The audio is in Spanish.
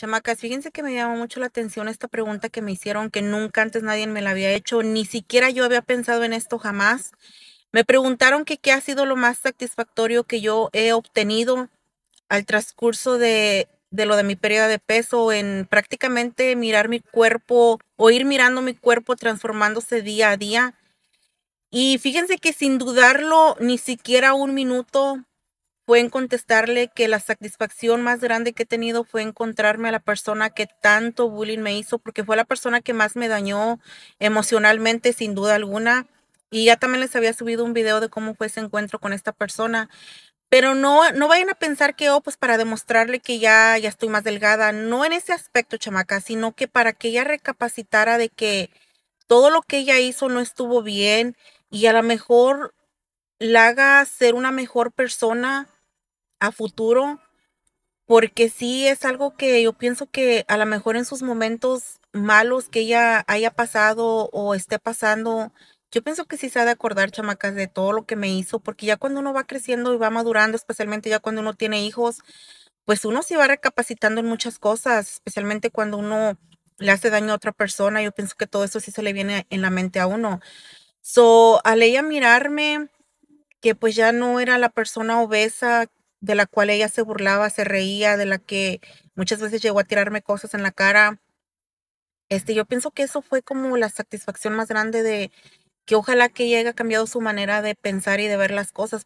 Chamacas, fíjense que me llamó mucho la atención esta pregunta que me hicieron, que nunca antes nadie me la había hecho, ni siquiera yo había pensado en esto jamás. Me preguntaron que qué ha sido lo más satisfactorio que yo he obtenido al transcurso de, de lo de mi pérdida de peso, en prácticamente mirar mi cuerpo o ir mirando mi cuerpo transformándose día a día. Y fíjense que sin dudarlo, ni siquiera un minuto, Pueden contestarle que la satisfacción más grande que he tenido fue encontrarme a la persona que tanto bullying me hizo, porque fue la persona que más me dañó emocionalmente, sin duda alguna. Y ya también les había subido un video de cómo fue ese encuentro con esta persona. Pero no, no vayan a pensar que, oh, pues para demostrarle que ya, ya estoy más delgada. No en ese aspecto, chamaca, sino que para que ella recapacitara de que todo lo que ella hizo no estuvo bien y a lo mejor la haga ser una mejor persona a futuro, porque sí es algo que yo pienso que a lo mejor en sus momentos malos que ella haya pasado o esté pasando, yo pienso que sí se ha de acordar, chamacas, de todo lo que me hizo, porque ya cuando uno va creciendo y va madurando, especialmente ya cuando uno tiene hijos, pues uno se va recapacitando en muchas cosas, especialmente cuando uno le hace daño a otra persona, yo pienso que todo eso sí se le viene en la mente a uno. So, al ella mirarme que pues ya no era la persona obesa de la cual ella se burlaba, se reía, de la que muchas veces llegó a tirarme cosas en la cara. Este, yo pienso que eso fue como la satisfacción más grande de que ojalá que ella haya cambiado su manera de pensar y de ver las cosas.